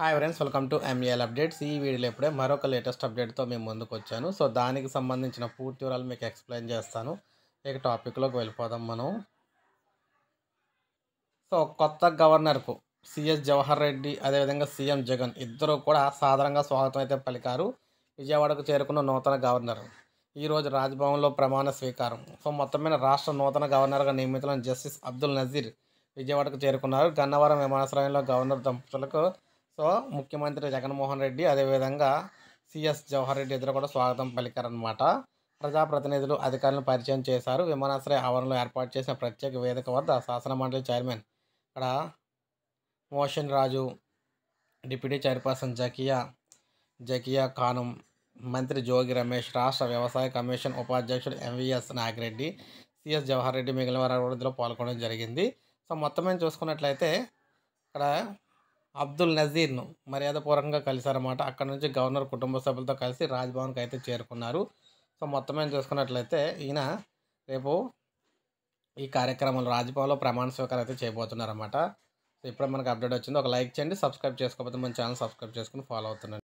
hi friends welcome to MAL updates ఈ వీడియోలో ఇప్పుడే మరొక లేటెస్ట్ అప్డేట్తో మేము ముందుకు వచ్చాను సో దానికి సంబంధించిన పూర్తి వివరాలు మీకు ఎక్స్ప్లెయిన్ చేస్తాను ఇక టాపిక్లోకి వెళ్ళిపోదాం మనం సో కొత్త గవర్నర్కు సిఎస్ జవహర్ రెడ్డి అదేవిధంగా సీఎం జగన్ ఇద్దరు కూడా సాధారణంగా స్వాగతం అయితే పలికారు విజయవాడకు చేరుకున్న నూతన గవర్నర్ ఈరోజు రాజ్భవన్లో ప్రమాణ స్వీకారం సో మొత్తమైన రాష్ట్ర నూతన గవర్నర్గా నియమితులైన జస్టిస్ అబ్దుల్ నజీర్ విజయవాడకు చేరుకున్నారు గన్నవరం విమానాశ్రయంలో గవర్నర్ దంపతులకు సో ముఖ్యమంత్రి జగన్మోహన్ రెడ్డి అదేవిధంగా సిఎస్ జవహర్ రెడ్డి ఇద్దరు కూడా స్వాగతం పలికారనమాట ప్రజాప్రతినిధులు అధికారులను పరిచయం చేశారు విమానాశ్రయ ఆవరణలో ఏర్పాటు చేసిన ప్రత్యేక వేదిక వద్ద శాసన మండలి చైర్మన్ ఇక్కడ మోషన్ రాజు డిప్యూటీ చైర్పర్సన్ జకియా జకియా ఖానం మంత్రి జోగి రమేష్ రాష్ట్ర వ్యవసాయ కమిషన్ ఉపాధ్యక్షుడు ఎంవిఎస్ నాగిరెడ్డి సిఎస్ జవహర్ రెడ్డి మిగిలిన వారు కూడా ఇందులో పాల్గొనడం జరిగింది సో మొత్తం మేము చూసుకున్నట్లయితే ఇక్కడ అబ్దుల్ నజీర్ను మర్యాదపూర్వకంగా కలిశారన్నమాట అక్కడ నుంచి గవర్నర్ కుటుంబ సభ్యులతో కలిసి రాజ్భవన్కి అయితే చేరుకున్నారు సో మొత్తం ఏం చూసుకున్నట్లయితే ఈయన రేపు ఈ కార్యక్రమంలో రాజ్భవన్లో ప్రమాణ స్వీకారం అయితే చేయబోతున్నారన్నమాట సో ఇప్పుడే మనకు అప్డేట్ వచ్చింది ఒక లైక్ చేయండి సబ్స్క్రైబ్ చేసుకోకపోతే మన ఛానల్ సబ్స్క్రైబ్ చేసుకుని ఫాలో అవుతున్నాను